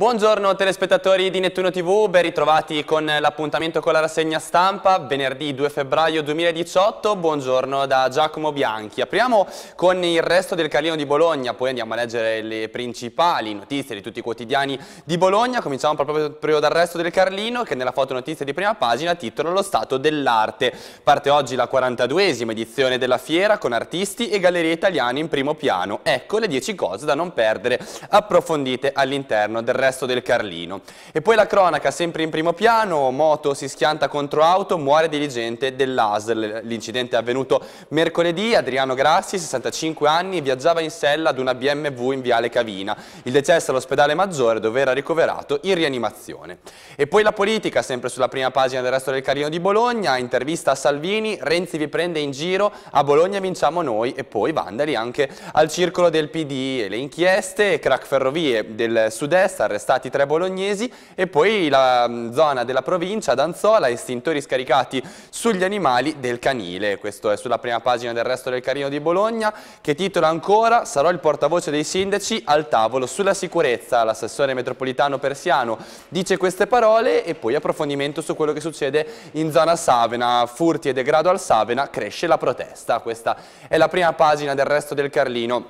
Buongiorno telespettatori di Nettuno TV, ben ritrovati con l'appuntamento con la rassegna stampa, venerdì 2 febbraio 2018, buongiorno da Giacomo Bianchi. Apriamo con il resto del Carlino di Bologna, poi andiamo a leggere le principali notizie di tutti i quotidiani di Bologna, cominciamo proprio dal resto del Carlino che nella fotonotizia di prima pagina titola Lo Stato dell'Arte. Parte oggi la 42esima edizione della fiera con artisti e gallerie italiane in primo piano. Ecco le 10 cose da non perdere approfondite all'interno del resto resto del Carlino. E poi la cronaca, sempre in primo piano, moto si schianta contro auto, muore dirigente dell'ASL. L'incidente è avvenuto mercoledì, Adriano Grassi, 65 anni, viaggiava in sella ad una BMW in Viale Cavina. Il decesso all'ospedale Maggiore dove era ricoverato in rianimazione. E poi la politica, sempre sulla prima pagina del resto del Carlino di Bologna, intervista a Salvini, Renzi vi prende in giro, a Bologna vinciamo noi e poi Vandali anche al circolo del PD e le inchieste, crack ferrovie del sud-est, arrestato stati tre bolognesi e poi la mm, zona della provincia, Danzola, estintori scaricati sugli animali del canile. Questo è sulla prima pagina del resto del Carino di Bologna che titola ancora Sarò il portavoce dei sindaci al tavolo sulla sicurezza. L'assessore metropolitano persiano dice queste parole e poi approfondimento su quello che succede in zona Savena. Furti e degrado al Savena, cresce la protesta. Questa è la prima pagina del resto del Carlino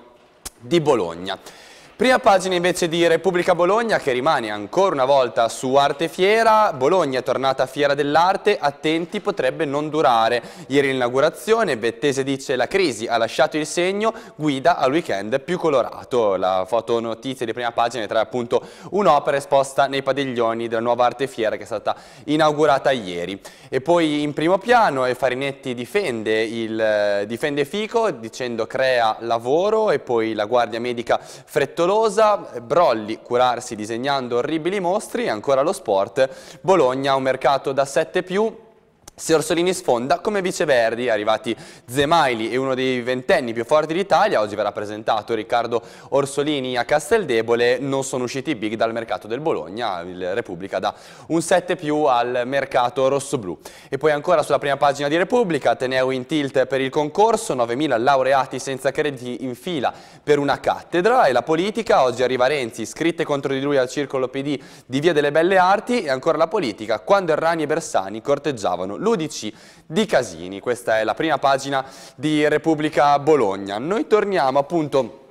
di Bologna. Prima pagina invece di Repubblica Bologna che rimane ancora una volta su Arte Fiera. Bologna è tornata Fiera dell'Arte, attenti potrebbe non durare. Ieri l'inaugurazione, Bettese dice la crisi ha lasciato il segno, guida al weekend più colorato. La fotonotizia di prima pagina tra appunto un'opera esposta nei padiglioni della nuova Arte Fiera che è stata inaugurata ieri. E poi in primo piano Farinetti difende, il, difende Fico dicendo crea lavoro e poi la guardia medica frettolosa pericolosa, Brolli curarsi disegnando orribili mostri, ancora lo sport, Bologna un mercato da 7 più, se Orsolini sfonda, come viceverdi, arrivati Zemaili e uno dei ventenni più forti d'Italia, oggi verrà presentato Riccardo Orsolini a Casteldebole, non sono usciti i big dal mercato del Bologna, il Repubblica dà un 7 più al mercato rossoblu. E poi ancora sulla prima pagina di Repubblica, Ateneo in tilt per il concorso, 9.000 laureati senza crediti in fila per una cattedra e la politica, oggi arriva Renzi, scritte contro di lui al circolo PD di Via delle Belle Arti e ancora la politica, quando Errani e Bersani corteggiavano 12 di Casini. Questa è la prima pagina di Repubblica Bologna. Noi torniamo appunto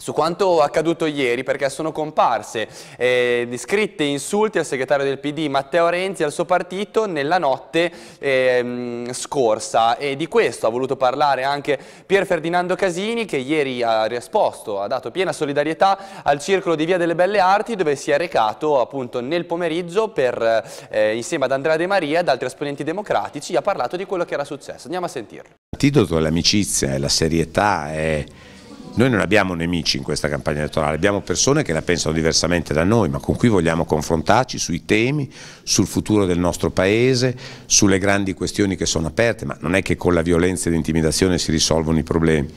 su quanto accaduto ieri perché sono comparse eh, scritte insulti al segretario del PD Matteo Renzi e al suo partito nella notte eh, scorsa e di questo ha voluto parlare anche Pier Ferdinando Casini che ieri ha risposto, ha dato piena solidarietà al circolo di Via delle Belle Arti dove si è recato appunto nel pomeriggio per, eh, insieme ad Andrea De Maria e ad altri esponenti democratici ha parlato di quello che era successo, andiamo a sentirlo. L'antidoto è l'amicizia, è la serietà, è noi non abbiamo nemici in questa campagna elettorale, abbiamo persone che la pensano diversamente da noi, ma con cui vogliamo confrontarci sui temi, sul futuro del nostro Paese, sulle grandi questioni che sono aperte, ma non è che con la violenza e l'intimidazione si risolvono i problemi.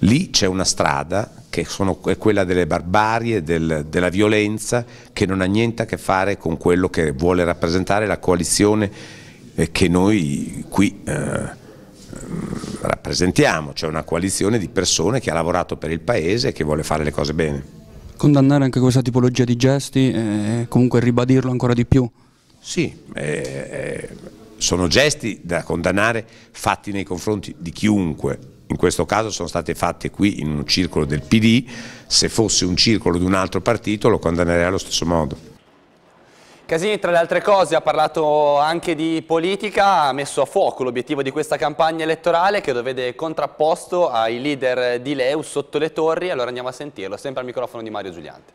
Lì c'è una strada che sono, è quella delle barbarie, del, della violenza, che non ha niente a che fare con quello che vuole rappresentare la coalizione eh, che noi qui... Eh, rappresentiamo, cioè una coalizione di persone che ha lavorato per il Paese e che vuole fare le cose bene. Condannare anche questa tipologia di gesti e comunque ribadirlo ancora di più? Sì, eh, eh sono gesti da condannare fatti nei confronti di chiunque, in questo caso sono state fatte qui in un circolo del PD, se fosse un circolo di un altro partito lo condannerei allo stesso modo. Casini tra le altre cose ha parlato anche di politica, ha messo a fuoco l'obiettivo di questa campagna elettorale che lo vede contrapposto ai leader di Leu sotto le torri, allora andiamo a sentirlo, sempre al microfono di Mario Giuliante.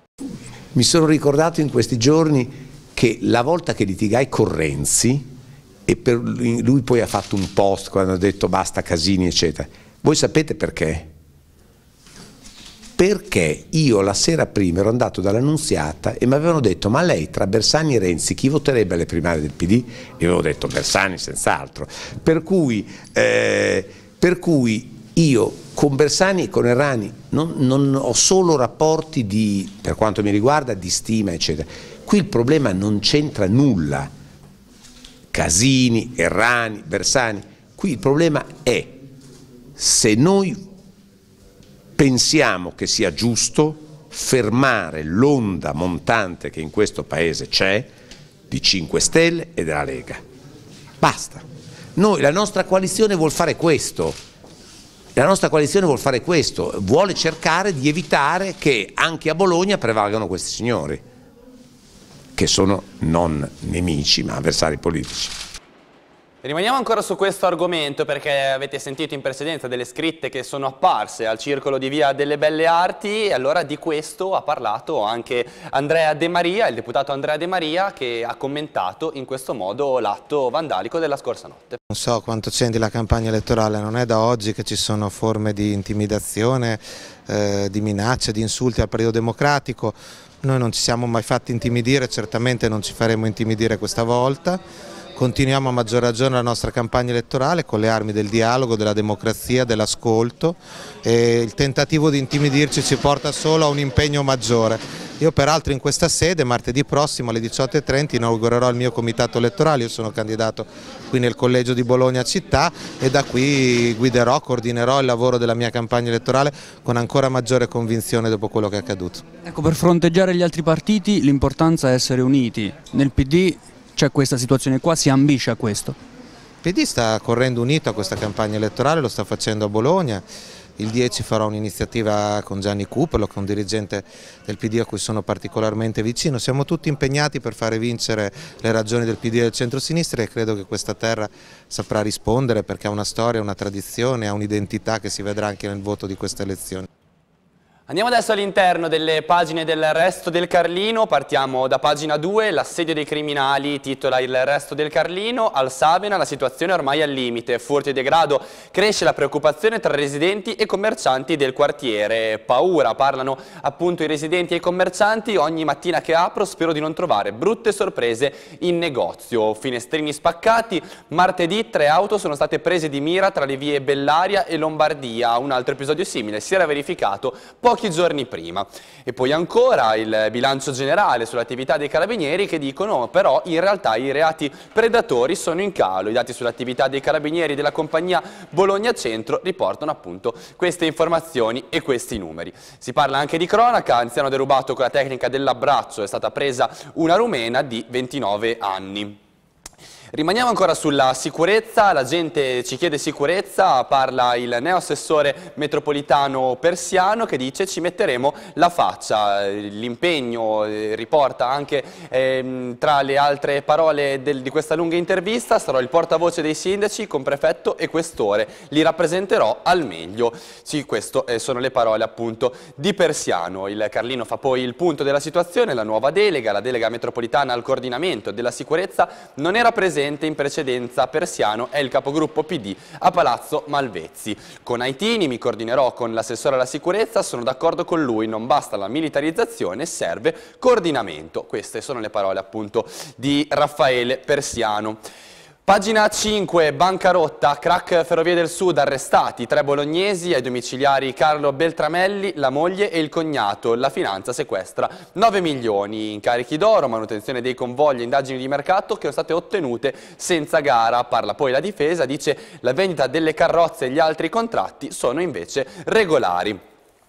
Mi sono ricordato in questi giorni che la volta che litigai con Renzi e lui, lui poi ha fatto un post quando ha detto basta Casini eccetera, voi sapete perché? perché io la sera prima ero andato dall'annunziata e mi avevano detto ma lei tra Bersani e Renzi chi voterebbe alle primarie del PD? Io avevo detto Bersani senz'altro, per, eh, per cui, io con Bersani e con Errani non, non ho solo rapporti di, per quanto mi riguarda, di stima eccetera, qui il problema non c'entra nulla, Casini, Errani, Bersani, qui il problema è se noi pensiamo che sia giusto fermare l'onda montante che in questo Paese c'è di 5 Stelle e della Lega. Basta. Noi, la nostra coalizione vuole fare questo. La nostra coalizione vuole fare questo, vuole cercare di evitare che anche a Bologna prevalgano questi signori, che sono non nemici ma avversari politici. Rimaniamo ancora su questo argomento perché avete sentito in precedenza delle scritte che sono apparse al circolo di Via delle Belle Arti e allora di questo ha parlato anche Andrea De Maria, il deputato Andrea De Maria che ha commentato in questo modo l'atto vandalico della scorsa notte. Non so quanto c'entri la campagna elettorale, non è da oggi che ci sono forme di intimidazione, eh, di minacce, di insulti al periodo democratico, noi non ci siamo mai fatti intimidire, certamente non ci faremo intimidire questa volta Continuiamo a maggior ragione la nostra campagna elettorale con le armi del dialogo, della democrazia, dell'ascolto e il tentativo di intimidirci ci porta solo a un impegno maggiore. Io peraltro in questa sede martedì prossimo alle 18.30 inaugurerò il mio comitato elettorale, io sono candidato qui nel collegio di Bologna città e da qui guiderò, coordinerò il lavoro della mia campagna elettorale con ancora maggiore convinzione dopo quello che è accaduto. Ecco, per fronteggiare gli altri partiti l'importanza è essere uniti. Nel PD c'è questa situazione qua, si ambisce a questo? Il PD sta correndo unito a questa campagna elettorale, lo sta facendo a Bologna, il 10 farò un'iniziativa con Gianni Cuperlo, che è un dirigente del PD a cui sono particolarmente vicino. Siamo tutti impegnati per fare vincere le ragioni del PD e del centro-sinistra e credo che questa terra saprà rispondere perché ha una storia, una tradizione, ha un'identità che si vedrà anche nel voto di queste elezioni. Andiamo adesso all'interno delle pagine del Resto del Carlino, partiamo da pagina 2, l'assedio dei criminali titola il Resto del Carlino, al Savena la situazione ormai al limite, furti e degrado, cresce la preoccupazione tra residenti e commercianti del quartiere, paura, parlano appunto i residenti e i commercianti, ogni mattina che apro spero di non trovare brutte sorprese in negozio, finestrini spaccati, martedì tre auto sono state prese di mira tra le vie Bellaria e Lombardia, un altro episodio simile si era verificato pochi pochi giorni prima. E poi ancora il bilancio generale sull'attività dei carabinieri che dicono però in realtà i reati predatori sono in calo. I dati sull'attività dei carabinieri della compagnia Bologna Centro riportano appunto queste informazioni e questi numeri. Si parla anche di cronaca, anziano derubato con la tecnica dell'abbraccio, è stata presa una rumena di 29 anni. Rimaniamo ancora sulla sicurezza, la gente ci chiede sicurezza, parla il neoassessore metropolitano Persiano che dice ci metteremo la faccia, l'impegno eh, riporta anche eh, tra le altre parole del, di questa lunga intervista, sarò il portavoce dei sindaci con prefetto e questore, li rappresenterò al meglio. Sì, queste eh, sono le parole appunto di Persiano. Il Carlino fa poi il punto della situazione, la nuova delega, la delega metropolitana al coordinamento della sicurezza non era presente presente in precedenza Persiano è il capogruppo PD a Palazzo Malvezzi. Con Aitini mi coordinerò con l'assessore alla sicurezza, sono d'accordo con lui, non basta la militarizzazione, serve coordinamento. Queste sono le parole appunto di Raffaele Persiano. Pagina 5, bancarotta, crack Ferrovie del Sud, arrestati tre bolognesi ai domiciliari Carlo Beltramelli, la moglie e il cognato. La finanza sequestra 9 milioni, incarichi d'oro, manutenzione dei convogli indagini di mercato che sono state ottenute senza gara. Parla poi la difesa, dice la vendita delle carrozze e gli altri contratti sono invece regolari.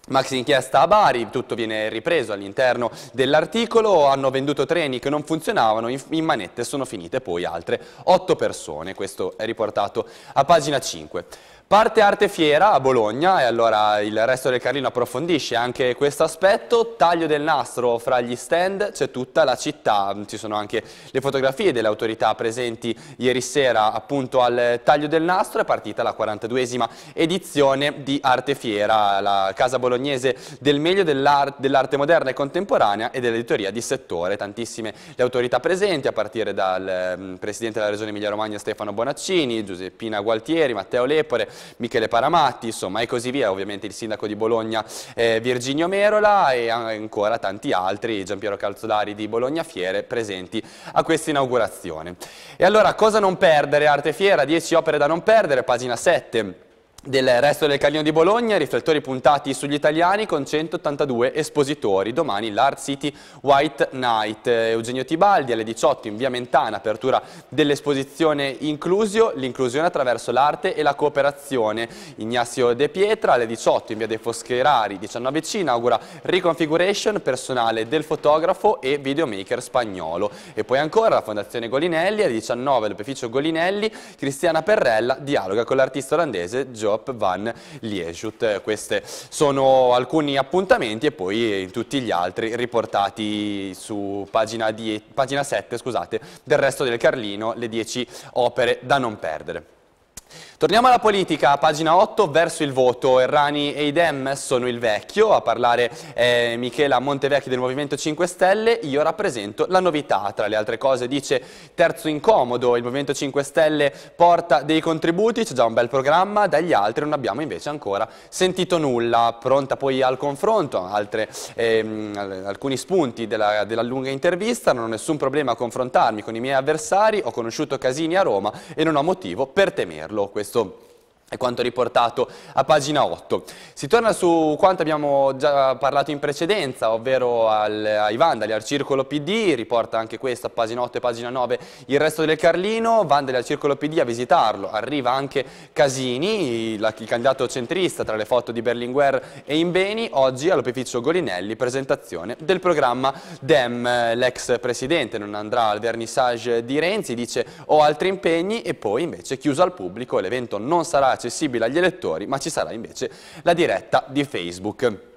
Max inchiesta a Bari, tutto viene ripreso all'interno dell'articolo, hanno venduto treni che non funzionavano, in manette sono finite poi altre otto persone, questo è riportato a pagina 5. Parte Arte Fiera a Bologna e allora il resto del Carlino approfondisce anche questo aspetto, taglio del nastro fra gli stand, c'è tutta la città, ci sono anche le fotografie delle autorità presenti ieri sera appunto al taglio del nastro, è partita la 42esima edizione di Arte Fiera, la casa bolognese del meglio dell'arte dell moderna e contemporanea e dell'editoria di settore, tantissime le autorità presenti a partire dal mm, Presidente della Regione Emilia Romagna Stefano Bonaccini, Giuseppina Gualtieri, Matteo Lepore, Michele Paramatti, insomma, e così via, ovviamente il sindaco di Bologna eh, Virginio Merola e ancora tanti altri, Giampiero Calzolari di Bologna Fiere, presenti a questa inaugurazione. E allora, cosa non perdere? Arte Fiera, 10 opere da non perdere, pagina 7 del resto del Carlino di Bologna, riflettori puntati sugli italiani con 182 espositori. Domani l'Art City White Night. Eugenio Tibaldi alle 18 in via Mentana, apertura dell'esposizione Inclusio, l'inclusione attraverso l'arte e la cooperazione. Ignazio De Pietra alle 18 in via dei Foscherari, 19 C, inaugura Reconfiguration personale del fotografo e videomaker spagnolo. E poi ancora la Fondazione Golinelli alle 19 all'opificio Golinelli, Cristiana Perrella dialoga con l'artista olandese Joe Galop Van Lieschut. Questi sono alcuni appuntamenti e poi tutti gli altri riportati su pagina, die, pagina 7 scusate, del resto del Carlino, le 10 opere da non perdere. Torniamo alla politica, pagina 8, verso il voto. Errani e Idem sono il vecchio, a parlare eh, Michela Montevecchi del Movimento 5 Stelle, io rappresento la novità. Tra le altre cose dice terzo incomodo, il Movimento 5 Stelle porta dei contributi, c'è già un bel programma, dagli altri non abbiamo invece ancora sentito nulla. Pronta poi al confronto, altre, ehm, alcuni spunti della, della lunga intervista, non ho nessun problema a confrontarmi con i miei avversari, ho conosciuto Casini a Roma e non ho motivo per temerlo. Questo So è quanto riportato a pagina 8. Si torna su quanto abbiamo già parlato in precedenza, ovvero al, ai Vandali, al Circolo PD, riporta anche questo a pagina 8 e pagina 9 il resto del Carlino, Vandali al Circolo PD a visitarlo, arriva anche Casini, la, il candidato centrista tra le foto di Berlinguer e Imbeni, oggi all'opificio Golinelli, presentazione del programma DEM, l'ex presidente non andrà al vernissage di Renzi, dice ho altri impegni e poi invece chiuso al pubblico, l'evento non sarà accessibile agli elettori, ma ci sarà invece la diretta di Facebook.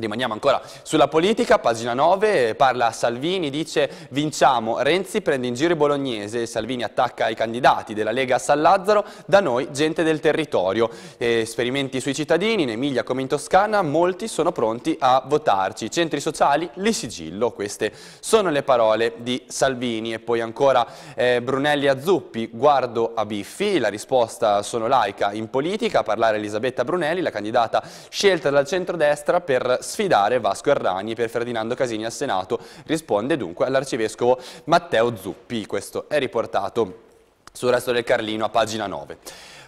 Rimaniamo ancora sulla politica, pagina 9, parla Salvini, dice vinciamo, Renzi prende in giro i bolognese, Salvini attacca i candidati della Lega a San Lazzaro, da noi gente del territorio, esperimenti sui cittadini, in Emilia come in Toscana, molti sono pronti a votarci, centri sociali, li sigillo, queste sono le parole di Salvini e poi ancora eh, Brunelli a Zuppi, guardo a Biffi, la risposta sono laica in politica, a parlare Elisabetta Brunelli, la candidata scelta dal centrodestra per sfidare Vasco Errani per Ferdinando Casini al Senato, risponde dunque all'arcivescovo Matteo Zuppi, questo è riportato sul resto del Carlino a pagina 9.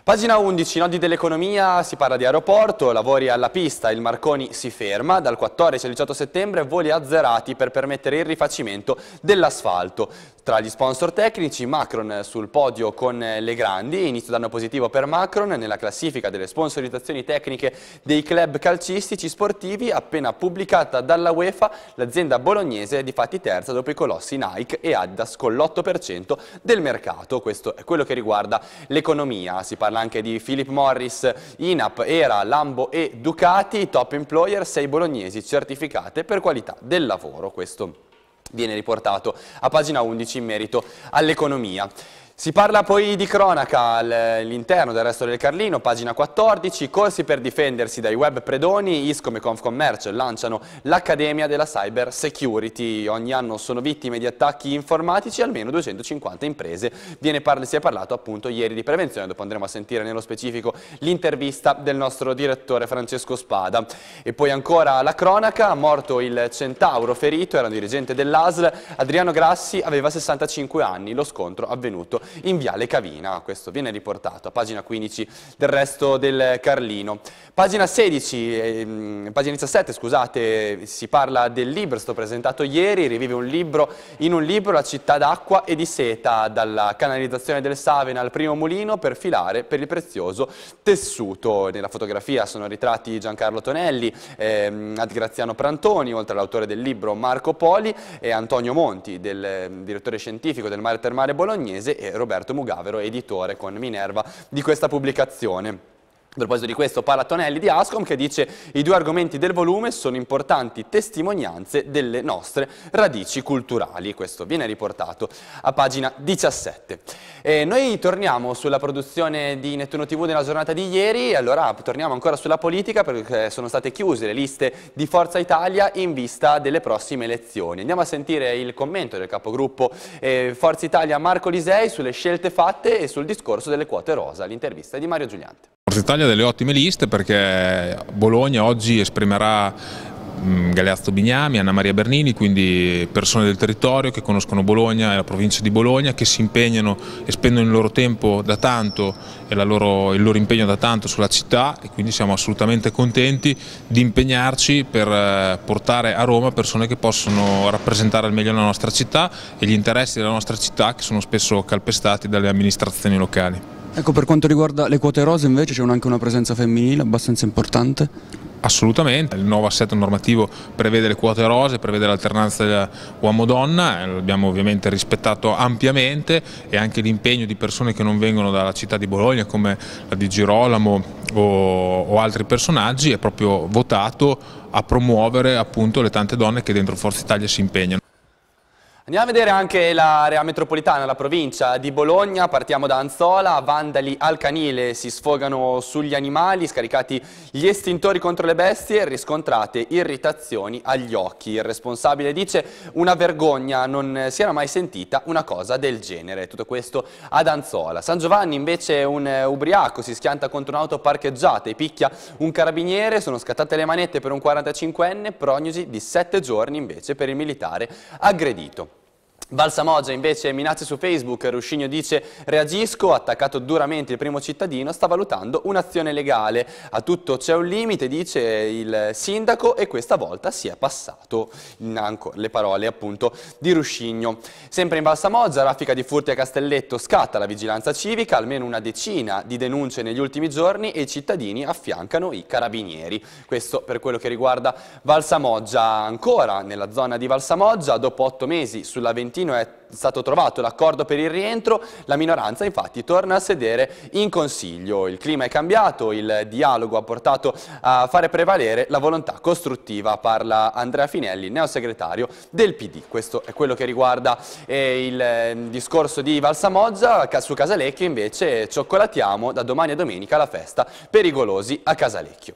Pagina 11, nodi dell'economia, si parla di aeroporto, lavori alla pista, il Marconi si ferma, dal 14 al 18 settembre voli azzerati per permettere il rifacimento dell'asfalto. Tra gli sponsor tecnici, Macron sul podio con le grandi, inizio d'anno positivo per Macron nella classifica delle sponsorizzazioni tecniche dei club calcistici sportivi appena pubblicata dalla UEFA, l'azienda bolognese è di fatti terza dopo i colossi Nike e Adidas con l'8% del mercato, questo è quello che riguarda l'economia, si parla anche di Philip Morris, Inap, Era, Lambo e Ducati, top employer, 6 bolognesi certificate per qualità del lavoro, questo è viene riportato a pagina 11 in merito all'economia. Si parla poi di cronaca all'interno del resto del Carlino, pagina 14, corsi per difendersi dai web predoni, ISCOM e Confcommercio lanciano l'Accademia della Cyber Security. Ogni anno sono vittime di attacchi informatici almeno 250 imprese. Viene parla, si è parlato appunto ieri di prevenzione, dopo andremo a sentire nello specifico l'intervista del nostro direttore Francesco Spada. E poi ancora la cronaca, morto il centauro ferito, era un dirigente dell'ASL, Adriano Grassi aveva 65 anni, lo scontro avvenuto in Viale Cavina. Questo viene riportato a pagina 15 del resto del Carlino. Pagina 16, eh, pagina 17, scusate, si parla del libro, è stato presentato ieri, rivive un libro in un libro La città d'acqua e di seta, dalla canalizzazione del Savena al primo mulino per filare per il prezioso tessuto. Nella fotografia sono ritratti Giancarlo Tonelli, ehm, Ad Graziano Prantoni, oltre all'autore del libro Marco Poli e Antonio Monti, del eh, direttore scientifico del Mare Termale Bolognese e Roberto Mugavero, editore con Minerva di questa pubblicazione. A proposito di questo parla Tonelli di Ascom che dice i due argomenti del volume sono importanti testimonianze delle nostre radici culturali. Questo viene riportato a pagina 17. E noi torniamo sulla produzione di Nettuno TV della giornata di ieri, allora torniamo ancora sulla politica perché sono state chiuse le liste di Forza Italia in vista delle prossime elezioni. Andiamo a sentire il commento del capogruppo eh, Forza Italia Marco Lisei sulle scelte fatte e sul discorso delle quote rosa, l'intervista di Mario Giuliante. Forza Italia ha delle ottime liste perché Bologna oggi esprimerà mm, Galeazzo Bignami, Anna Maria Bernini, quindi persone del territorio che conoscono Bologna e la provincia di Bologna, che si impegnano e spendono il loro tempo da tanto e loro, il loro impegno da tanto sulla città e quindi siamo assolutamente contenti di impegnarci per eh, portare a Roma persone che possono rappresentare al meglio la nostra città e gli interessi della nostra città che sono spesso calpestati dalle amministrazioni locali. Ecco, per quanto riguarda le quote rose invece c'è anche una presenza femminile abbastanza importante? Assolutamente, il nuovo assetto normativo prevede le quote rose, prevede l'alternanza uomo-donna, eh, l'abbiamo ovviamente rispettato ampiamente e anche l'impegno di persone che non vengono dalla città di Bologna come la di Girolamo o, o altri personaggi è proprio votato a promuovere appunto le tante donne che dentro Forza Italia si impegnano. Andiamo a vedere anche l'area metropolitana, la provincia di Bologna, partiamo da Anzola, vandali al canile si sfogano sugli animali, scaricati gli estintori contro le bestie, riscontrate irritazioni agli occhi. Il responsabile dice una vergogna, non si era mai sentita una cosa del genere, tutto questo ad Anzola. San Giovanni invece un ubriaco si schianta contro un'auto parcheggiata e picchia un carabiniere, sono scattate le manette per un 45enne, prognosi di 7 giorni invece per il militare aggredito. Balsamoggia invece minacce su Facebook, Ruscigno dice reagisco, attaccato duramente il primo cittadino, sta valutando un'azione legale. A tutto c'è un limite, dice il sindaco e questa volta si è passato le parole appunto di Ruscigno. Sempre in Balsamoggia, raffica di furti a Castelletto, scatta la vigilanza civica, almeno una decina di denunce negli ultimi giorni e i cittadini affiancano i carabinieri. Questo per quello che riguarda Valsamoggia. Ancora nella zona di Valsamoggia, dopo otto mesi sulla ventina Fiorentino è stato trovato l'accordo per il rientro, la minoranza infatti torna a sedere in Consiglio. Il clima è cambiato, il dialogo ha portato a fare prevalere la volontà costruttiva, parla Andrea Finelli, neosegretario del PD. Questo è quello che riguarda eh, il ehm, discorso di Valsamozza, su Casalecchio invece cioccolatiamo da domani a domenica la festa per i golosi a Casalecchio.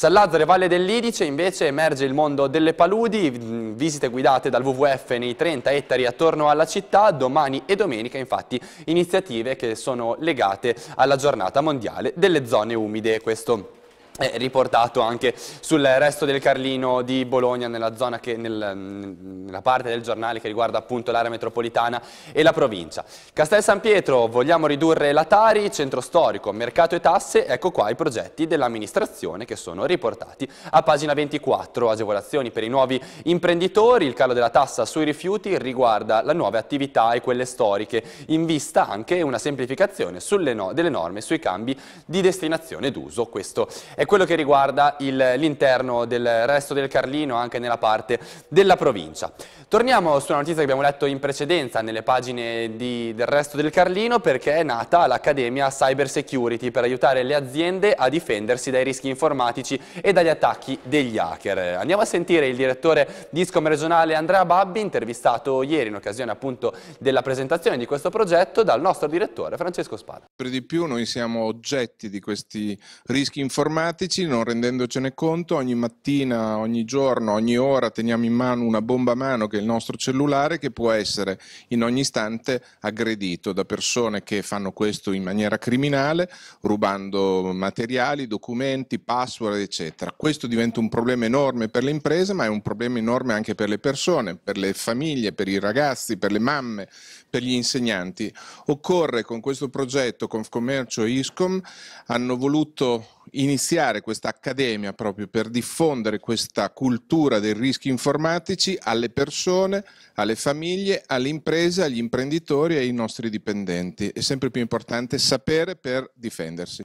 San Lazzaro e Valle dell'Idice invece emerge il mondo delle paludi, mm, visite guidate dal WWF nei 30 ettari attorno alla città, domani e domenica infatti iniziative che sono legate alla giornata mondiale delle zone umide. Questo riportato anche sul resto del Carlino di Bologna nella, zona che, nel, nella, parte del giornale che riguarda appunto l'area metropolitana e la provincia. Castel San Pietro, vogliamo ridurre la Tari, centro storico, mercato e tasse, ecco qua i progetti dell'amministrazione che sono riportati a pagina 24, agevolazioni per i nuovi imprenditori, il calo della tassa sui rifiuti riguarda le nuove attività e quelle storiche, in vista anche una semplificazione no, delle norme sui cambi di destinazione d'uso, questo è quello che riguarda l'interno del resto del Carlino, anche nella parte della provincia. Torniamo su una notizia che abbiamo letto in precedenza nelle pagine di, del resto del Carlino perché è nata l'Accademia Cyber Security per aiutare le aziende a difendersi dai rischi informatici e dagli attacchi degli hacker. Andiamo a sentire il direttore di Scom regionale Andrea Babbi intervistato ieri in occasione appunto della presentazione di questo progetto dal nostro direttore Francesco Spada. Per di più noi siamo oggetti di questi rischi informatici non rendendocene conto ogni mattina, ogni giorno, ogni ora teniamo in mano una bomba a mano che il nostro cellulare, che può essere in ogni istante aggredito da persone che fanno questo in maniera criminale, rubando materiali, documenti, password, eccetera. Questo diventa un problema enorme per le imprese, ma è un problema enorme anche per le persone, per le famiglie, per i ragazzi, per le mamme, per gli insegnanti. Occorre con questo progetto Confcommercio e ISCOM hanno voluto iniziare questa accademia proprio per diffondere questa cultura dei rischi informatici alle persone persone, alle famiglie, alle imprese, agli imprenditori e ai nostri dipendenti. È sempre più importante sapere per difendersi.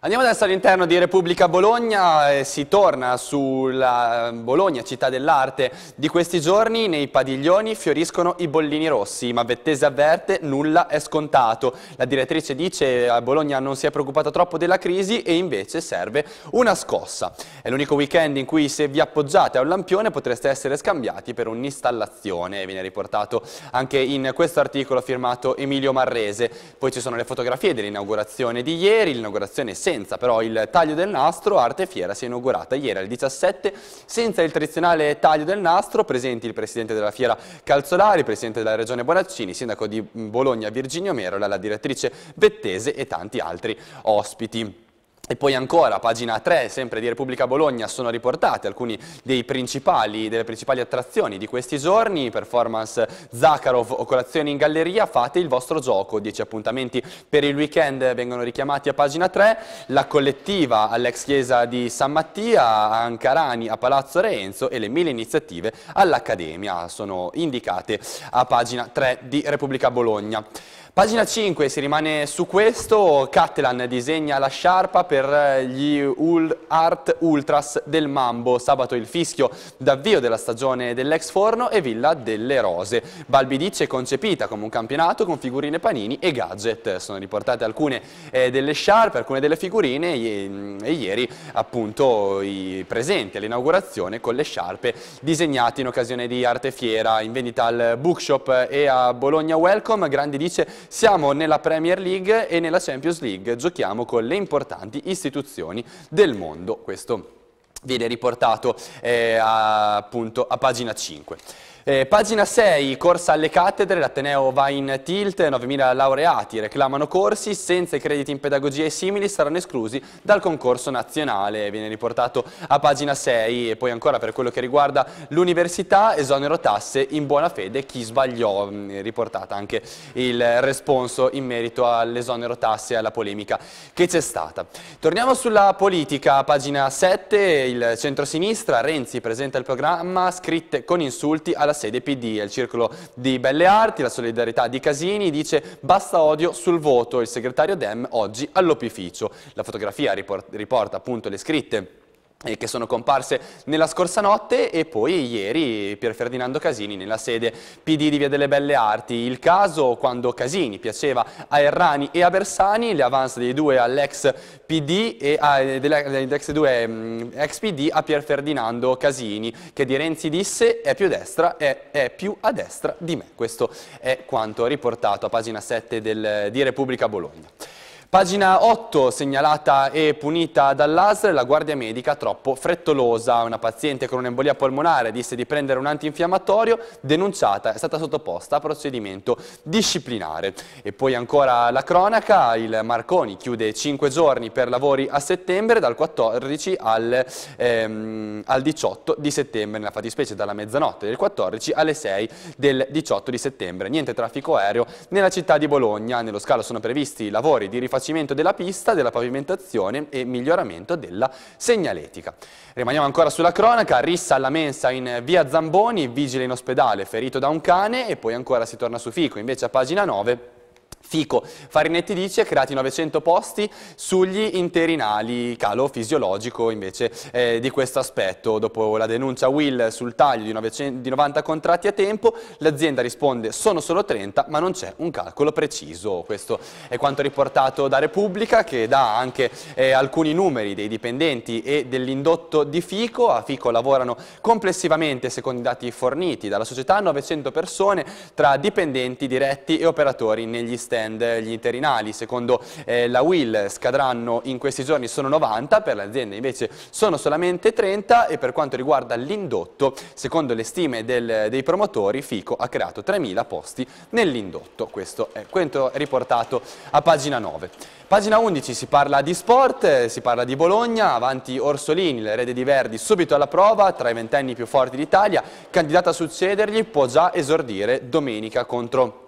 Andiamo adesso all'interno di Repubblica Bologna, eh, si torna sulla eh, Bologna, città dell'arte. Di questi giorni nei padiglioni fioriscono i bollini rossi, ma Vettese avverte nulla è scontato. La direttrice dice a Bologna non si è preoccupata troppo della crisi e invece serve una scossa. È l'unico weekend in cui se vi appoggiate a un lampione potreste essere scambiati per un'installazione. Viene riportato anche in questo articolo firmato Emilio Marrese. Poi ci sono le fotografie dell'inaugurazione di ieri, l'inaugurazione senza però il taglio del nastro, Arte Fiera si è inaugurata ieri alle 17 senza il tradizionale taglio del nastro, presenti il presidente della fiera Calzolari, presidente della regione Bonaccini, sindaco di Bologna Virginio Merola, la direttrice Vettese e tanti altri ospiti. E poi ancora, pagina 3, sempre di Repubblica Bologna, sono riportate alcune delle principali attrazioni di questi giorni, performance Zakharov o colazione in galleria, fate il vostro gioco, 10 appuntamenti per il weekend vengono richiamati a pagina 3, la collettiva all'ex chiesa di San Mattia, a Ancarani, a Palazzo Renzo e le mille iniziative all'Accademia, sono indicate a pagina 3 di Repubblica Bologna. Pagina 5, si rimane su questo, Catalan disegna la sciarpa per eh, gli Art Ultras del Mambo, sabato il fischio d'avvio della stagione dell'ex forno e Villa delle Rose. Balbidice è concepita come un campionato con figurine panini e gadget, sono riportate alcune eh, delle sciarpe, alcune delle figurine mm, e, ieri appunto i presenti all'inaugurazione con le sciarpe disegnate in occasione di arte fiera in vendita al bookshop e a Bologna Welcome, Grandi dice siamo nella Premier League e nella Champions League giochiamo con le importanti istituzioni del mondo. Questo viene riportato eh, a, appunto a pagina 5. Eh, pagina 6, corsa alle cattedre, l'Ateneo va in tilt, 9.000 laureati reclamano corsi, senza i crediti in pedagogia e simili saranno esclusi dal concorso nazionale, viene riportato a pagina 6 e poi ancora per quello che riguarda l'università, esonero tasse in buona fede chi sbagliò, mm, riportata anche il responso in merito all'esonero tasse e alla polemica che c'è stata. Torniamo sulla politica, pagina 7, il centro-sinistra, Renzi presenta il programma scritte con insulti alla sede PD al Circolo di Belle Arti, la solidarietà di Casini dice basta odio sul voto, il segretario Dem oggi all'opificio. La fotografia riporta appunto le scritte eh, che sono comparse nella scorsa notte e poi ieri Pier Ferdinando Casini nella sede PD di Via delle Belle Arti. Il caso quando Casini piaceva a Errani e a Bersani, le avance dei due all'ex PD e a, ah, eh, dell'ex due mm, ex PD a Pier Ferdinando Casini che di Renzi disse è più, destra, è, è più a destra di me. Questo è quanto riportato a pagina 7 del, di Repubblica Bologna. Pagina 8, segnalata e punita dall'ASL, la guardia medica troppo frettolosa. Una paziente con un'embolia polmonare disse di prendere un antinfiammatorio, denunciata, è stata sottoposta a procedimento disciplinare. E poi ancora la cronaca, il Marconi chiude 5 giorni per lavori a settembre, dal 14 al, ehm, al 18 di settembre, nella fattispecie dalla mezzanotte del 14 alle 6 del 18 di settembre. Niente traffico aereo nella città di Bologna, nello scalo sono previsti lavori di rifacimento rifacimento della pista, della pavimentazione e miglioramento della segnaletica. Rimaniamo ancora sulla cronaca, rissa alla mensa in via Zamboni, vigile in ospedale ferito da un cane e poi ancora si torna su Fico, invece a pagina 9 Fico Farinetti dice creati 900 posti sugli interinali, calo fisiologico invece eh, di questo aspetto. Dopo la denuncia Will sul taglio di, 900, di 90 contratti a tempo, l'azienda risponde sono solo 30 ma non c'è un calcolo preciso. Questo è quanto riportato da Repubblica che dà anche eh, alcuni numeri dei dipendenti e dell'indotto di Fico. A Fico lavorano complessivamente, secondo i dati forniti dalla società, 900 persone tra dipendenti diretti e operatori negli stessi stand gli interinali, secondo eh, la WIL scadranno in questi giorni sono 90, per l'azienda invece sono solamente 30 e per quanto riguarda l'indotto, secondo le stime del, dei promotori, Fico ha creato 3.000 posti nell'indotto, questo è quanto riportato a pagina 9. Pagina 11 si parla di sport, eh, si parla di Bologna, avanti Orsolini, l'erede di Verdi, subito alla prova, tra i ventenni più forti d'Italia, candidata a succedergli può già esordire domenica contro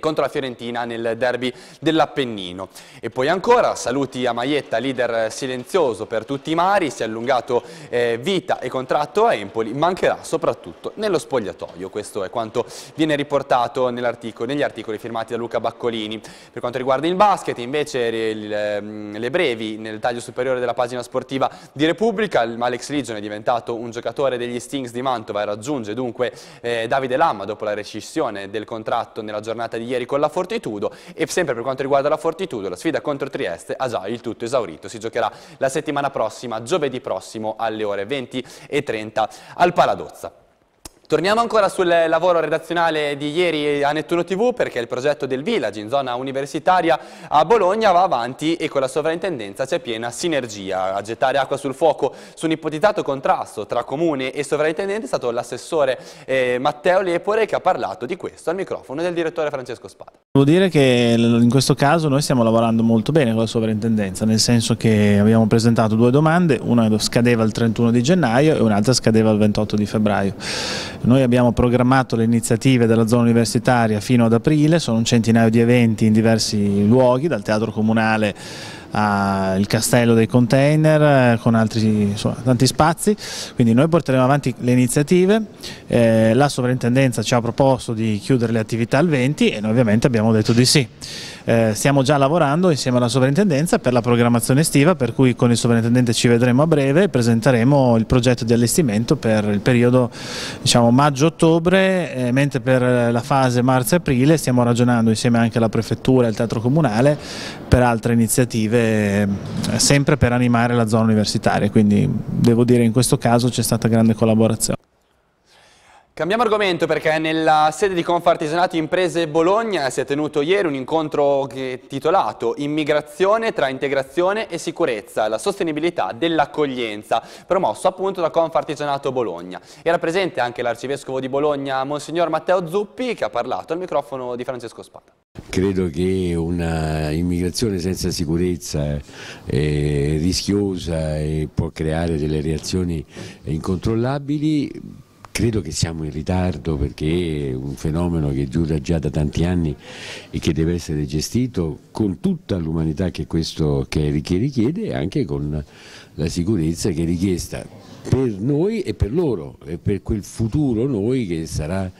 contro la Fiorentina nel derby dell'Appennino. E poi ancora saluti a Maietta, leader silenzioso per tutti i mari, si è allungato eh, vita e contratto a Empoli, mancherà soprattutto nello spogliatoio. Questo è quanto viene riportato articolo, negli articoli firmati da Luca Baccolini. Per quanto riguarda il basket invece il, ehm, le brevi nel taglio superiore della pagina sportiva di Repubblica, Alex Ligion è diventato un giocatore degli Stings di Mantova e raggiunge dunque eh, Davide Lamma dopo la rescissione del contratto nella giornata di ieri con la Fortitudo e sempre per quanto riguarda la Fortitudo la sfida contro Trieste ha già il tutto esaurito, si giocherà la settimana prossima, giovedì prossimo alle ore 20 e 30 al Paladozza. Torniamo ancora sul lavoro redazionale di ieri a Nettuno TV perché il progetto del Village in zona universitaria a Bologna va avanti e con la sovrintendenza c'è piena sinergia. A gettare acqua sul fuoco su un ipotizzato contrasto tra comune e sovrintendente è stato l'assessore eh, Matteo Lepore che ha parlato di questo al microfono del direttore Francesco Spada. Devo dire che in questo caso noi stiamo lavorando molto bene con la sovrintendenza nel senso che abbiamo presentato due domande, una scadeva il 31 di gennaio e un'altra scadeva il 28 di febbraio. Noi abbiamo programmato le iniziative della zona universitaria fino ad aprile, sono un centinaio di eventi in diversi luoghi, dal teatro comunale al castello dei container eh, con altri insomma, tanti spazi quindi noi porteremo avanti le iniziative eh, la sovrintendenza ci ha proposto di chiudere le attività al 20 e noi ovviamente abbiamo detto di sì eh, stiamo già lavorando insieme alla sovrintendenza per la programmazione estiva per cui con il sovrintendente ci vedremo a breve e presenteremo il progetto di allestimento per il periodo diciamo, maggio-ottobre eh, mentre per la fase marzo-aprile stiamo ragionando insieme anche alla prefettura e al teatro comunale per altre iniziative eh, sempre per animare la zona universitaria quindi devo dire in questo caso c'è stata grande collaborazione. Cambiamo argomento perché nella sede di Confartigianato Imprese Bologna si è tenuto ieri un incontro titolato Immigrazione tra integrazione e sicurezza, la sostenibilità dell'accoglienza, promosso appunto da Confartigianato Bologna. Era presente anche l'arcivescovo di Bologna, Monsignor Matteo Zuppi, che ha parlato al microfono di Francesco Spada. Credo che un'immigrazione senza sicurezza è eh, rischiosa e può creare delle reazioni incontrollabili Credo che siamo in ritardo perché è un fenomeno che dura già da tanti anni e che deve essere gestito con tutta l'umanità che questo che richiede e anche con la sicurezza che è richiesta per noi e per loro e per quel futuro noi che sarà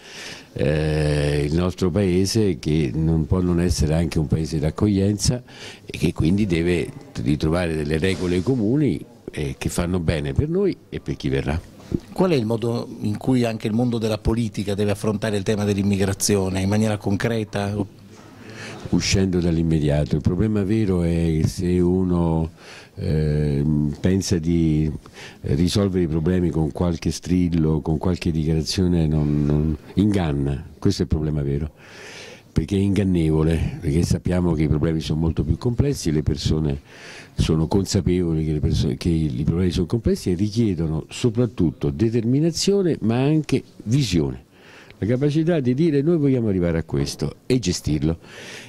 eh, il nostro paese che non può non essere anche un paese d'accoglienza e che quindi deve ritrovare delle regole comuni eh, che fanno bene per noi e per chi verrà. Qual è il modo in cui anche il mondo della politica deve affrontare il tema dell'immigrazione in maniera concreta? Uscendo dall'immediato, il problema vero è se uno eh, pensa di risolvere i problemi con qualche strillo, con qualche dichiarazione, non, non... inganna, questo è il problema vero perché è ingannevole, perché sappiamo che i problemi sono molto più complessi, le persone sono consapevoli che, persone, che i problemi sono complessi e richiedono soprattutto determinazione ma anche visione la capacità di dire noi vogliamo arrivare a questo e gestirlo.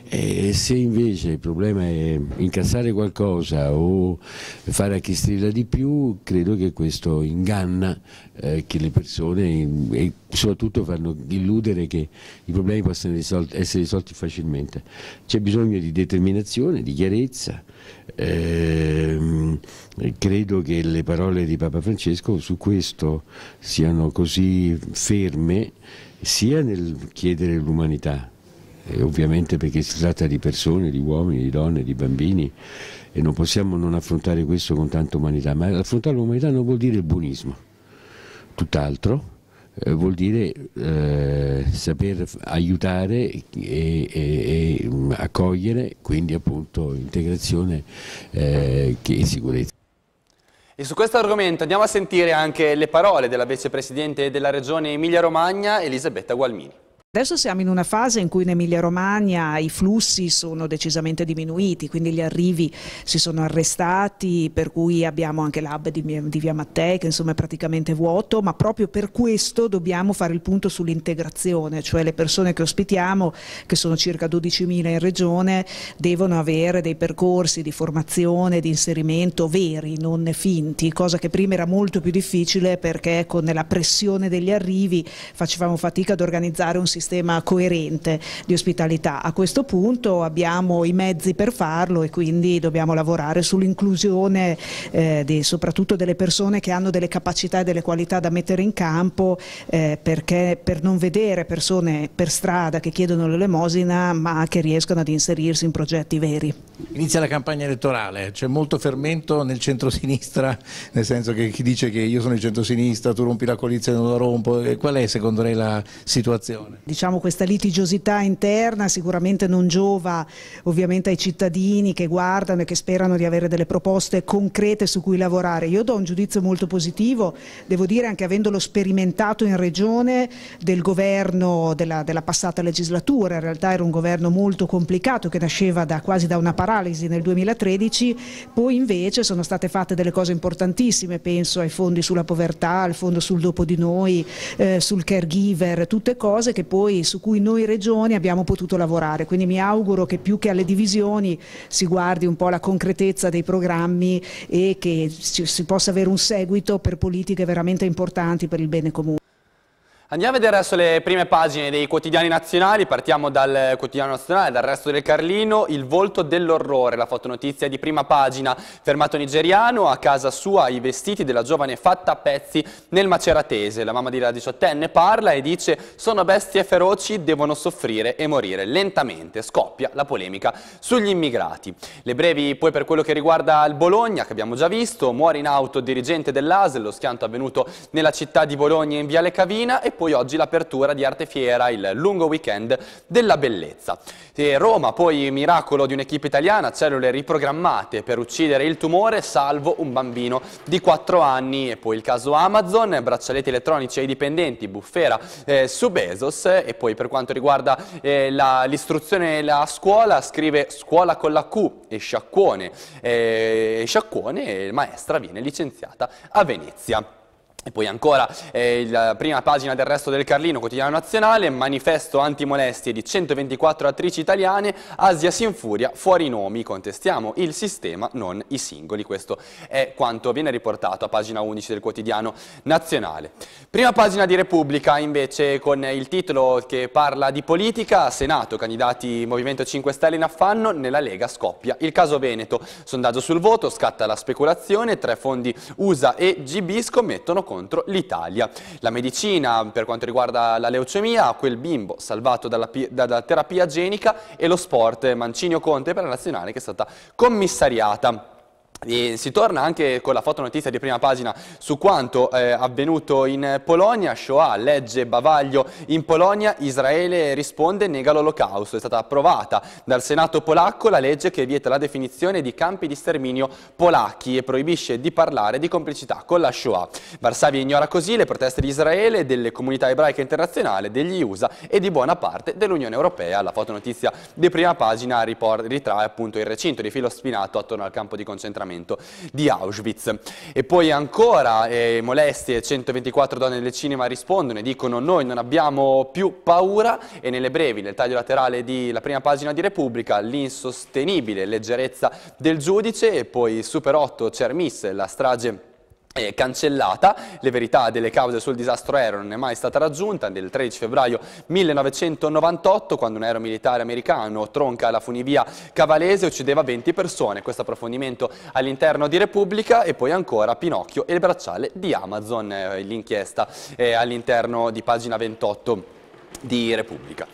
E se invece il problema è incassare qualcosa o fare a chi strilla di più, credo che questo inganna eh, che le persone e soprattutto fanno illudere che i problemi possano risolti, essere risolti facilmente. C'è bisogno di determinazione, di chiarezza. Eh, credo che le parole di Papa Francesco su questo siano così ferme sia nel chiedere l'umanità, eh, ovviamente perché si tratta di persone, di uomini, di donne, di bambini e non possiamo non affrontare questo con tanta umanità, ma affrontare l'umanità non vuol dire il buonismo, tutt'altro, eh, vuol dire eh, saper aiutare e, e, e, mm, accogliere, quindi appunto integrazione eh, e sicurezza. E su questo argomento andiamo a sentire anche le parole della vicepresidente della regione Emilia-Romagna, Elisabetta Gualmini. Adesso siamo in una fase in cui in Emilia-Romagna i flussi sono decisamente diminuiti, quindi gli arrivi si sono arrestati, per cui abbiamo anche l'hub di, di Via Mattei che insomma è praticamente vuoto, ma proprio per questo dobbiamo fare il punto sull'integrazione, cioè le persone che ospitiamo, che sono circa 12.000 in regione, devono avere dei percorsi di formazione, di inserimento veri, non finti, cosa che prima era molto più difficile perché con la pressione degli arrivi facevamo fatica ad organizzare un sistema sistema coerente di ospitalità. A questo punto abbiamo i mezzi per farlo e quindi dobbiamo lavorare sull'inclusione eh, soprattutto delle persone che hanno delle capacità e delle qualità da mettere in campo eh, perché per non vedere persone per strada che chiedono l'elemosina ma che riescono ad inserirsi in progetti veri. Inizia la campagna elettorale, c'è molto fermento nel centro-sinistra, nel senso che chi dice che io sono il centro-sinistra, tu rompi la coalizione, non la rompo, eh, qual è secondo lei la situazione? diciamo, questa litigiosità interna sicuramente non giova ovviamente ai cittadini che guardano e che sperano di avere delle proposte concrete su cui lavorare. Io do un giudizio molto positivo, devo dire anche avendolo sperimentato in regione del governo della, della passata legislatura, in realtà era un governo molto complicato che nasceva da, quasi da una paralisi nel 2013, poi invece sono state fatte delle cose importantissime, penso ai fondi sulla povertà, al fondo sul dopo di noi, eh, sul caregiver, tutte cose che poi cui, su cui noi regioni abbiamo potuto lavorare. Quindi mi auguro che più che alle divisioni si guardi un po' la concretezza dei programmi e che si, si possa avere un seguito per politiche veramente importanti per il bene comune. Andiamo a vedere adesso le prime pagine dei quotidiani nazionali, partiamo dal quotidiano nazionale, dal resto del Carlino, il volto dell'orrore, la fotonotizia di prima pagina, fermato nigeriano, a casa sua i vestiti della giovane fatta a pezzi nel maceratese, la mamma di della diciottenne parla e dice sono bestie feroci, devono soffrire e morire lentamente, scoppia la polemica sugli immigrati. Le brevi poi per quello che riguarda il Bologna, che abbiamo già visto, muore in auto dirigente dell'ASL, lo schianto avvenuto nella città di Bologna in Viale Cavina e poi oggi l'apertura di Arte Fiera, il lungo weekend della bellezza. E Roma, poi miracolo di un'equipe italiana, cellule riprogrammate per uccidere il tumore, salvo un bambino di 4 anni. E poi il caso Amazon, braccialetti elettronici ai dipendenti, bufera eh, su Bezos. E poi per quanto riguarda eh, l'istruzione e la scuola, scrive scuola con la Q e sciacquone. Eh, sciacquone, maestra viene licenziata a Venezia. E poi ancora eh, la prima pagina del resto del Carlino, quotidiano nazionale, manifesto antimolestie di 124 attrici italiane, Asia si infuria, fuori nomi, contestiamo il sistema, non i singoli. Questo è quanto viene riportato a pagina 11 del quotidiano nazionale. Prima pagina di Repubblica invece con il titolo che parla di politica, Senato, candidati Movimento 5 Stelle in affanno, nella Lega scoppia il caso Veneto. Sondaggio sul voto, scatta la speculazione, tre fondi USA e GB scommettono contro contro l'Italia. La medicina per quanto riguarda la leucemia, quel bimbo salvato dalla, dalla terapia genica e lo sport Mancinio Conte per la nazionale che è stata commissariata. E si torna anche con la fotonotizia di prima pagina su quanto eh, avvenuto in Polonia, Shoah, legge bavaglio in Polonia, Israele risponde nega l'olocausto, è stata approvata dal Senato polacco la legge che vieta la definizione di campi di sterminio polacchi e proibisce di parlare di complicità con la Shoah. Varsavia ignora così le proteste di Israele, delle comunità ebraiche internazionali, degli USA e di buona parte dell'Unione Europea. La fotonotizia di prima pagina ritrae appunto il recinto di filo spinato attorno al campo di concentramento all'allontanamento di Auschwitz. E poi ancora eh, molestie, 124 donne del cinema rispondono e dicono noi non abbiamo più paura e nelle brevi, nel taglio laterale della prima pagina di Repubblica, l'insostenibile leggerezza del giudice e poi Super 8 Cermis, la strage cancellata, le verità delle cause sul disastro aereo non è mai stata raggiunta, nel 13 febbraio 1998 quando un aereo militare americano tronca la funivia cavalese uccideva 20 persone, questo approfondimento all'interno di Repubblica e poi ancora Pinocchio e il bracciale di Amazon, eh, l'inchiesta eh, all'interno di pagina 28 di Repubblica.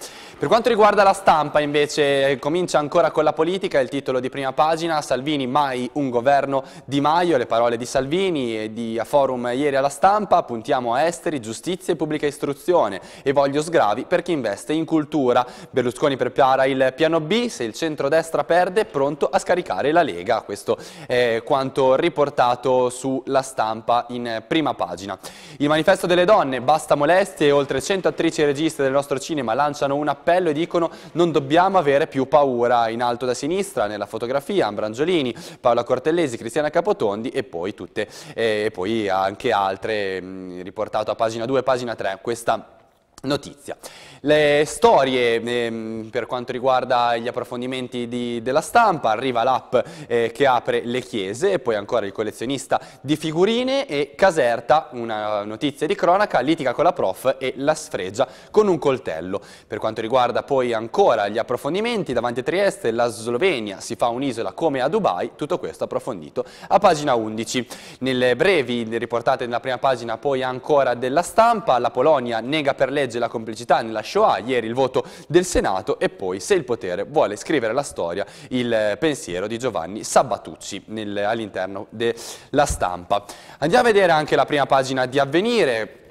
Per quanto riguarda la stampa invece comincia ancora con la politica, il titolo di prima pagina, Salvini mai un governo di Maio, le parole di Salvini e di a forum ieri alla stampa, puntiamo a esteri, giustizia e pubblica istruzione e voglio sgravi per chi investe in cultura. Berlusconi prepara il piano B, se il centrodestra perde pronto a scaricare la Lega, questo è quanto riportato sulla stampa in prima pagina. Il manifesto delle donne, basta molestie, oltre 100 attrici e registe del nostro cinema lanciano un appello cappello e dicono non dobbiamo avere più paura. In alto da sinistra, nella fotografia, Ambrangiolini, Paola Cortellesi, Cristiana Capotondi e poi, tutte, eh, e poi anche altre, mm, riportato a pagina 2 e pagina 3. Questa Notizia. Le storie ehm, per quanto riguarda gli approfondimenti di, della stampa, arriva l'app eh, che apre le chiese e poi ancora il collezionista di figurine e Caserta, una notizia di cronaca, litiga con la prof e la sfregia con un coltello. Per quanto riguarda poi ancora gli approfondimenti, davanti a Trieste la Slovenia si fa un'isola come a Dubai, tutto questo approfondito a pagina 11. Nelle brevi riportate nella prima pagina poi ancora della stampa, la Polonia nega per legge legge la complicità nella Shoah, ieri il voto del Senato e poi se il potere vuole scrivere la storia, il eh, pensiero di Giovanni Sabatucci all'interno della stampa. Andiamo a vedere anche la prima pagina di Avvenire,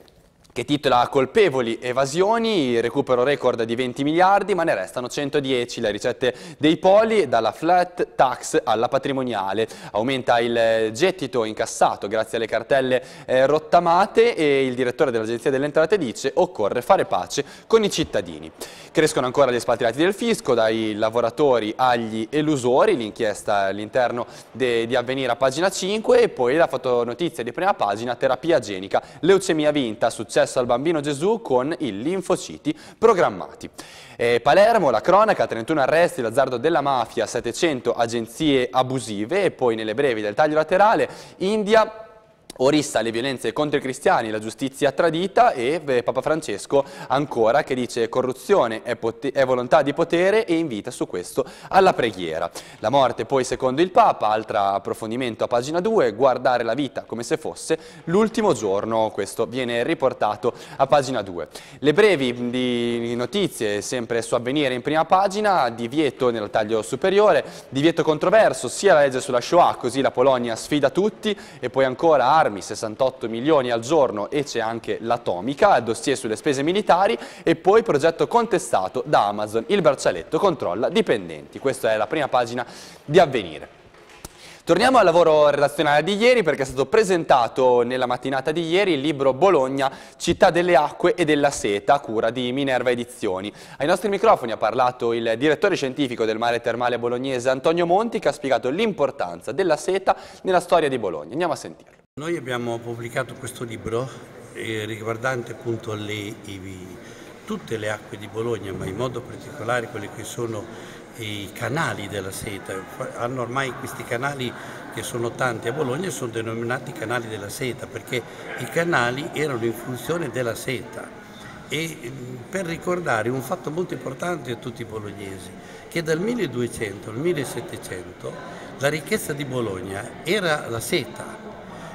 che titola Colpevoli evasioni, recupero record di 20 miliardi, ma ne restano 110 le ricette dei poli, dalla flat tax alla patrimoniale. Aumenta il gettito incassato grazie alle cartelle eh, rottamate e il direttore dell'Agenzia delle Entrate dice occorre fare pace con i cittadini. Crescono ancora gli espatriati del fisco, dai lavoratori agli elusori, l'inchiesta all'interno di Avvenire a pagina 5 e poi la fotonotizia di prima pagina, terapia genica, leucemia vinta, successo successo al bambino Gesù con i linfociti programmati. Eh, Palermo, la cronaca, 31 arresti, l'azzardo della mafia, 700 agenzie abusive e poi nelle brevi del taglio laterale, India Orissa le violenze contro i cristiani, la giustizia tradita e Papa Francesco ancora che dice corruzione è, è, volontà di potere e invita su questo alla preghiera. La morte poi secondo il Papa, altro approfondimento a pagina 2, guardare la vita come se fosse l'ultimo giorno, questo viene riportato a pagina 2. Le brevi di notizie sempre su avvenire in prima pagina, divieto nel taglio superiore, divieto controverso sia la legge sulla Shoah così la Polonia sfida tutti e poi ancora armi, 68 milioni al giorno e c'è anche l'atomica, il dossier sulle spese militari e poi progetto contestato da Amazon, il braccialetto controlla dipendenti. Questa è la prima pagina di Avvenire. Torniamo al lavoro relazionale di ieri perché è stato presentato nella mattinata di ieri il libro Bologna, città delle acque e della seta, cura di Minerva Edizioni. Ai nostri microfoni ha parlato il direttore scientifico del mare termale bolognese Antonio Monti che ha spiegato l'importanza della seta nella storia di Bologna. Andiamo a sentirlo. Noi abbiamo pubblicato questo libro eh, riguardante appunto le, i, tutte le acque di Bologna, ma in modo particolare quelli che sono i canali della seta. Hanno ormai questi canali che sono tanti a Bologna e sono denominati canali della seta perché i canali erano in funzione della seta e mm, per ricordare un fatto molto importante a tutti i bolognesi, che dal 1200 al 1700 la ricchezza di Bologna era la seta,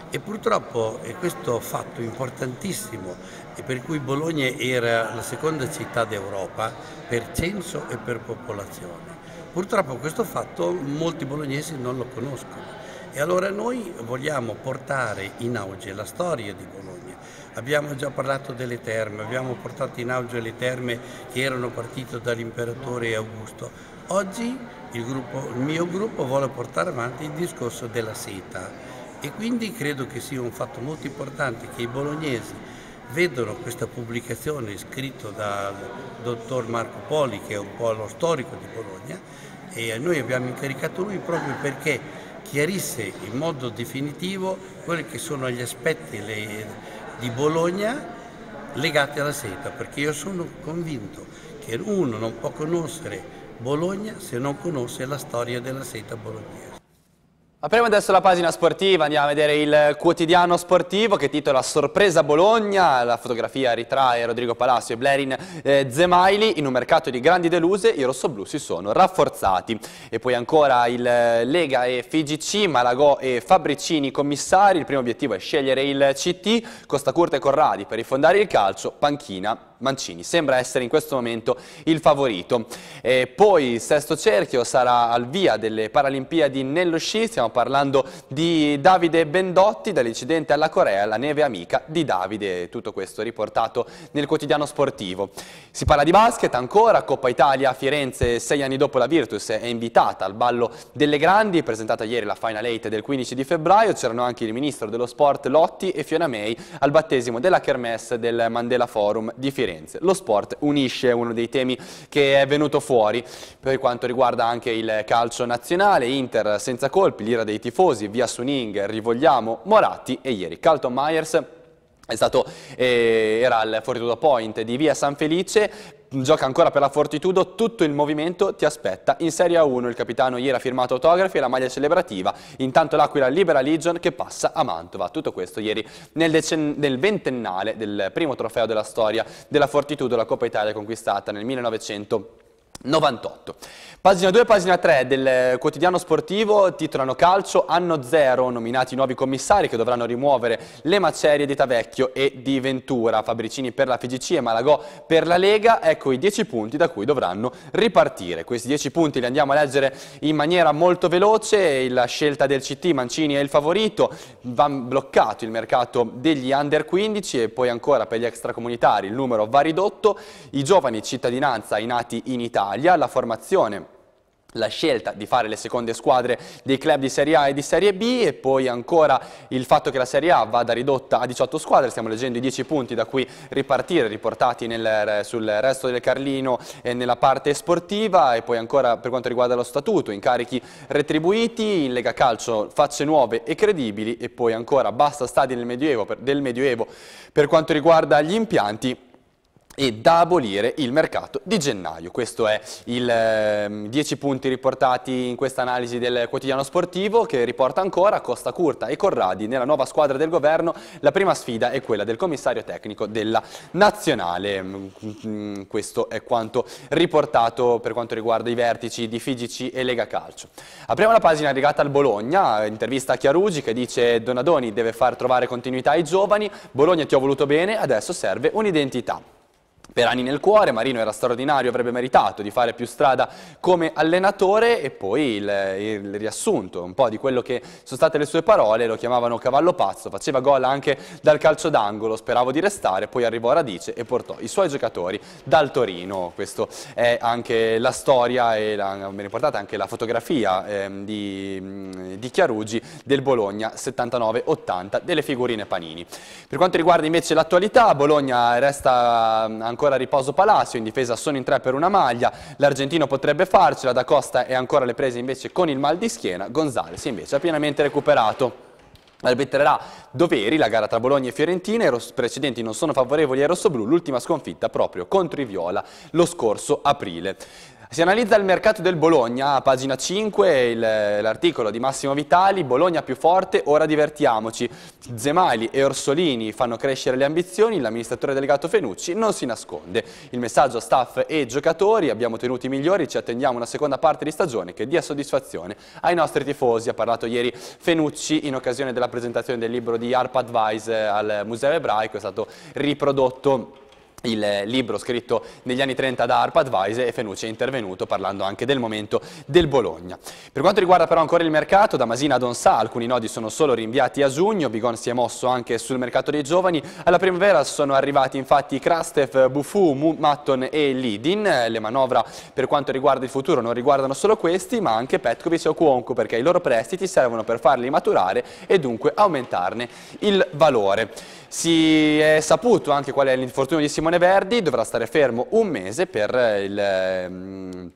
e purtroppo questo fatto importantissimo e per cui Bologna era la seconda città d'Europa per censo e per popolazione. Purtroppo questo fatto molti bolognesi non lo conoscono. E allora noi vogliamo portare in auge la storia di Bologna. Abbiamo già parlato delle terme, abbiamo portato in auge le terme che erano partite dall'imperatore Augusto. Oggi il, gruppo, il mio gruppo vuole portare avanti il discorso della seta e quindi credo che sia un fatto molto importante che i bolognesi vedono questa pubblicazione scritta dal dottor Marco Poli che è un po' lo storico di Bologna e noi abbiamo incaricato lui proprio perché chiarisse in modo definitivo quelli che sono gli aspetti di Bologna legati alla seta perché io sono convinto che uno non può conoscere Bologna se non conosce la storia della seta bolognese. Apriamo adesso la pagina sportiva, andiamo a vedere il quotidiano sportivo che titola Sorpresa Bologna, la fotografia ritrae Rodrigo Palacio e Blerin eh, Zemaili, in un mercato di grandi deluse i rossoblù si sono rafforzati. E poi ancora il eh, Lega e FIGC, Malagò e Fabricini commissari, il primo obiettivo è scegliere il CT, Costa Curta e Corradi per rifondare il calcio, panchina Mancini sembra essere in questo momento il favorito. E poi il sesto cerchio sarà al via delle Paralimpiadi nello sci, stiamo parlando di Davide Bendotti dall'incidente alla Corea, la neve amica di Davide, tutto questo riportato nel quotidiano sportivo. Si parla di basket ancora, Coppa Italia a Firenze sei anni dopo la Virtus è invitata al ballo delle grandi, presentata ieri la Final 8 del 15 di febbraio, c'erano anche il ministro dello sport Lotti e Fiona May al battesimo della Kermesse del Mandela Forum di Firenze differenze. Lo sport unisce, è uno dei temi che è venuto fuori per quanto riguarda anche il calcio nazionale, Inter senza colpi, l'ira dei tifosi, via Suning, Rivogliamo, Moratti e ieri Carlton Myers Stato, eh, era al Fortitudo Point di via San Felice, gioca ancora per la Fortitudo, tutto il movimento ti aspetta. In Serie A1 il capitano ieri ha firmato autografi e la maglia celebrativa, intanto l'Aquila libera Legion che passa a Mantova. Tutto questo ieri nel, nel, ventennale del primo trofeo della storia della Fortitudo, la Coppa Italia conquistata nel 1900. 98. Pagina 2 e pagina 3 del quotidiano sportivo titolano Calcio Anno Zero, nominati nuovi commissari che dovranno rimuovere le macerie di Tavecchio e di Ventura, Fabricini per la FGC e Malagò per la Lega, ecco i 10 punti da cui dovranno ripartire. Questi 10 punti li andiamo a leggere in maniera molto veloce, la scelta del CT Mancini è il favorito, va bloccato il mercato degli under 15 e poi ancora per gli extracomunitari il numero va ridotto, i giovani cittadinanza i nati in Italia Italia, la formazione la scelta di fare le seconde squadre dei club di Serie A e di Serie B e poi ancora il fatto che la Serie A vada ridotta a 18 squadre, stiamo leggendo i 10 punti da cui ripartire, riportati nel, sul resto del Carlino e nella parte sportiva e poi ancora per quanto riguarda lo statuto, incarichi retribuiti, in Lega Calcio facce nuove e credibili e poi ancora basta stadi del Medioevo per, del medioevo per quanto riguarda gli impianti e da abolire il mercato di gennaio. Questo è il eh, 10 punti riportati in questa analisi del quotidiano sportivo che riporta ancora Costa Curta e Corradi nella nuova squadra del governo. La prima sfida è quella del commissario tecnico della nazionale. Mm, mm, questo è quanto riportato per quanto riguarda i vertici di Figici e Lega Calcio. Apriamo la pagina legata al Bologna, intervista a Chiarugi che dice Donadoni deve far trovare continuità ai giovani, Bologna ti ho voluto bene, adesso serve un'identità per anni nel cuore, Marino era straordinario, avrebbe meritato di fare più strada come allenatore e poi il, il, riassunto un po' di quello che sono state le sue parole, lo chiamavano cavallo pazzo, faceva gol anche dal calcio d'angolo, speravo di restare, poi arrivò a Radice e portò i suoi giocatori dal Torino, questa è anche la storia e la, mi riportate anche la fotografia eh, di, di Chiarugi del Bologna 79-80 delle figurine Panini. Per quanto riguarda invece l'attualità, Bologna resta ancora ancora a riposo Palacio, in difesa sono in tre per una maglia, l'argentino potrebbe farcela, Da Costa è ancora alle prese invece con il mal di schiena, Gonzales invece ha pienamente recuperato. Arbitrerà doveri la gara tra Bologna e Fiorentina, i precedenti non sono favorevoli ai rossoblù, l'ultima sconfitta proprio contro i Viola lo scorso aprile. Si analizza il mercato del Bologna, a pagina 5 l'articolo di Massimo Vitali, Bologna più forte, ora divertiamoci. Zemali e Orsolini fanno crescere le ambizioni, l'amministratore delegato Fenucci non si nasconde. Il messaggio a staff e giocatori, abbiamo tenuto i migliori, ci attendiamo una seconda parte di stagione che dia soddisfazione ai nostri tifosi. Ha parlato ieri Fenucci in occasione della presentazione del libro di Arp Advice al Museo Ebraico, è stato riprodotto il libro scritto negli anni 30 da Arpa Advise e Fenucci è intervenuto parlando anche del momento del Bologna. Per quanto riguarda però ancora il mercato, da Masina a Don Sa, alcuni nodi sono solo rinviati a giugno, Bigon si è mosso anche sul mercato dei giovani, alla primavera sono arrivati infatti Krastev, Buffu, Matton e Lidin, le manovre per quanto riguarda il futuro non riguardano solo questi ma anche Petkovic e Okuonku perché i loro prestiti servono per farli maturare e dunque aumentarne il valore. Si è saputo anche qual è l'infortunio di Simone Verdi, dovrà stare fermo un mese per eh, il ehm,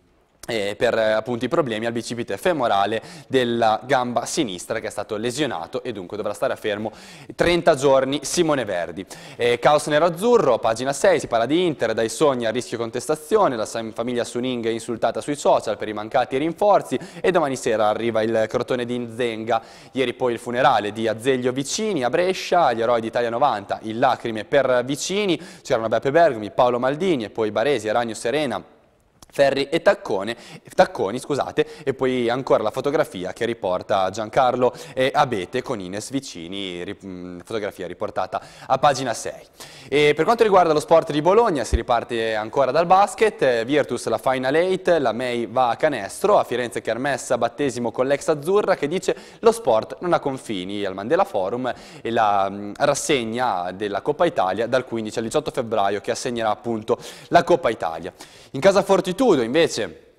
eh, per eh, appunto i problemi al bicipite femorale della gamba sinistra che è stato lesionato e dunque dovrà stare a fermo 30 giorni Simone Verdi. Eh, Caos nero-azzurro, pagina 6, si parla di Inter, dai sogni a rischio contestazione, la famiglia Suning è insultata sui social per i mancati rinforzi e domani sera arriva il crotone di Nzenga, ieri poi il funerale di Azeglio Vicini a Brescia, gli eroi d'Italia 90, in lacrime per Vicini, c'erano Beppe Bergomi, Paolo Maldini e poi Baresi, Ragno Serena, Ferri e Taccone, Tacconi scusate, e poi ancora la fotografia che riporta Giancarlo e Abete con Ines Vicini, mm, fotografia riportata a pagina 6. E per quanto riguarda lo sport di Bologna si riparte ancora dal basket, Virtus la Final 8, la May va a canestro, a Firenze Kermessa battesimo con l'ex azzurra che dice lo sport non ha confini al Mandela Forum e la mm, rassegna della Coppa Italia dal 15 al 18 febbraio che assegnerà appunto la Coppa Italia. In casa Fortitudo futuro invece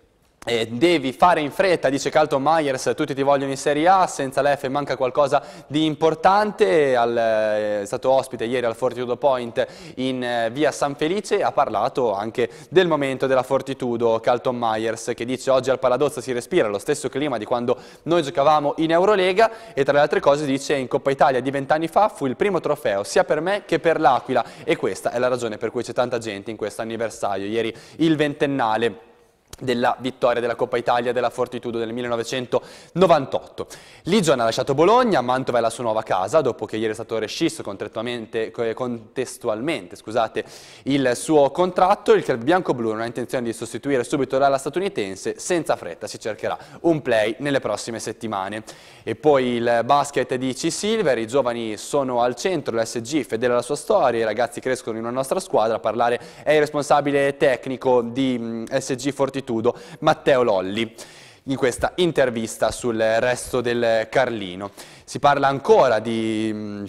eh, devi fare in fretta, dice Carlton Myers, tutti ti vogliono in Serie A, senza l'F manca qualcosa di importante, Al, eh, è stato ospite ieri al Fortitudo Point in eh, via San Felice, e ha parlato anche del momento della Fortitudo, Carlton Myers che dice oggi al Paladozza si respira lo stesso clima di quando noi giocavamo in Eurolega e tra le altre cose dice in Coppa Italia di vent'anni fa fu il primo trofeo sia per me che per l'Aquila e questa è la ragione per cui c'è tanta gente in questo anniversario, ieri il ventennale della vittoria della Coppa Italia della Fortitudo del 1998. Ligion ha lasciato Bologna, Mantova è la sua nuova casa, dopo che ieri è stato rescisso eh, contestualmente scusate, il suo contratto, il club bianco-blu non ha intenzione di sostituire subito l'ala statunitense, senza fretta si cercherà un play nelle prossime settimane. E poi il basket di C. Silver, i giovani sono al centro, l'SG fedele alla sua storia, i ragazzi crescono in una nostra squadra, a parlare è il responsabile tecnico di mm, SG Fortitudo, Sant'Udo, Matteo Lolli in questa intervista sul resto del Carlino. Si parla ancora di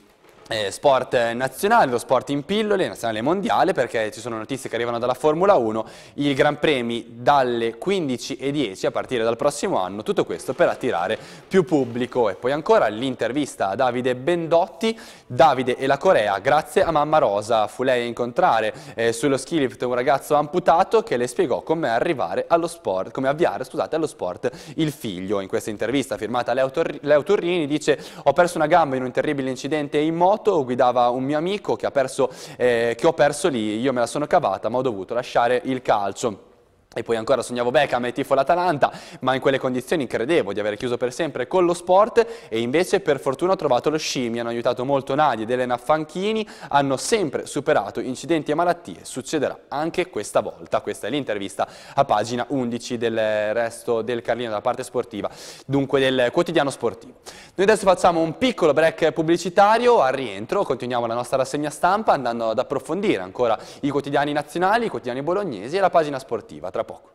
eh, sport nazionale, lo sport in pillole, nazionale mondiale, perché ci sono notizie che arrivano dalla Formula 1, i Gran Premi dalle 15.10 a partire dal prossimo anno, tutto questo per attirare più pubblico. E poi ancora l'intervista a Davide Bendotti, Davide e la Corea, grazie a Mamma Rosa, fu lei a incontrare eh, sullo ski lift un ragazzo amputato che le spiegò come arrivare allo sport, come avviare scusate, allo sport il figlio. In questa intervista firmata Leo, Tor Leo Turrini dice ho perso una gamba in un terribile incidente in moto, moto, guidava un mio amico che, perso, eh, che ho perso lì, io me la sono cavata ma ho dovuto lasciare il calcio. E poi ancora sognavo Beckham e tifo l'Atalanta, ma in quelle condizioni credevo di aver chiuso per sempre con lo sport e invece per fortuna ho trovato lo sci, mi hanno aiutato molto Nadia ed Elena Fanchini, hanno sempre superato incidenti e malattie, succederà anche questa volta. Questa è l'intervista a pagina 11 del resto del Carlino, della parte sportiva, dunque del quotidiano sportivo. Noi adesso facciamo un piccolo break pubblicitario, al rientro continuiamo la nostra rassegna stampa andando ad approfondire ancora i quotidiani nazionali, i quotidiani bolognesi e la pagina sportiva. Tra pourquoi.